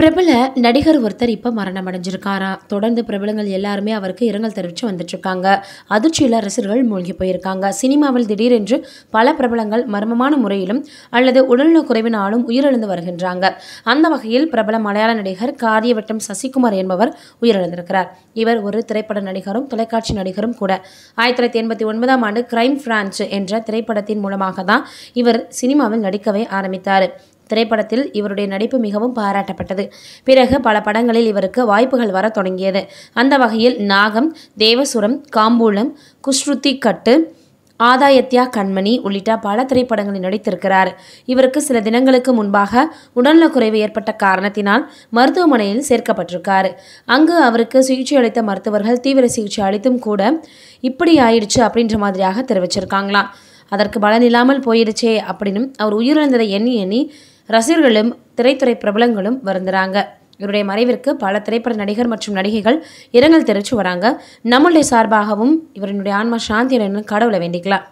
பிரபல நடிகர் ஒருத்தர் இப்போ மரணம் அடைஞ்சிருக்காரா தொடர்ந்து பிரபலங்கள் எல்லாருமே அவருக்கு இரங்கல் தெரிவித்து வந்துட்டுருக்காங்க அதிர்ச்சியில் ரசிகர்கள் மூழ்கி போயிருக்காங்க சினிமாவில் திடீரென்று பல பிரபலங்கள் மர்மமான முறையிலும் அல்லது உடல்நல குறைவினாலும் உயிரிழந்து வருகின்றாங்க அந்த வகையில் பிரபல மலையாள நடிகர் காரியவட்டம் சசிகுமார் என்பவர் உயிரிழந்திருக்கிறார் இவர் ஒரு திரைப்பட நடிகரும் தொலைக்காட்சி நடிகரும் கூட ஆயிரத்தி தொள்ளாயிரத்தி எண்பத்தி ஒன்பதாம் ஆண்டு கிரைம் பிரான்ச் என்ற திரைப்படத்தின் மூலமாக தான் இவர் சினிமாவில் நடிக்கவே ஆரம்பித்தார் திரைப்படத்தில் இவருடைய நடிப்பு மிகவும் பாராட்டப்பட்டது பிறகு பல படங்களில் இவருக்கு வாய்ப்புகள் வர தொடங்கியது அந்த வகையில் நாகம் தேவசுரம் காம்பூலம் குஷ்ருதி கட்டு ஆதாயத்யா கண்மணி உள்ளிட்ட பல திரைப்படங்களில் நடித்திருக்கிறார் இவருக்கு சில தினங்களுக்கு முன்பாக உடல்நலக்குறைவு ஏற்பட்ட காரணத்தினால் மருத்துவமனையில் சேர்க்கப்பட்டிருக்கார் அங்கு அவருக்கு சிகிச்சை அளித்த மருத்துவர்கள் தீவிர சிகிச்சை அளித்தும் கூட இப்படி ஆயிடுச்சு அப்படின்ற மாதிரியாக தெரிவிச்சிருக்காங்களாம் அதற்கு பலன் இல்லாமல் போயிடுச்சே அப்படின்னு அவர் உயிரிழந்ததை எண்ணி எண்ணி ரசிகர்களும் திரைத்துறை பிரபலங்களும் வருந்துறாங்க இவருடைய மறைவிற்கு பல திரைப்பட நடிகர் மற்றும் நடிகைகள் இரங்கல் தெரிவித்து வராங்க நம்மளுடைய சார்பாகவும் இவருடைய ஆன்மா சாந்தி கடவுளை வேண்டிக்கலாம்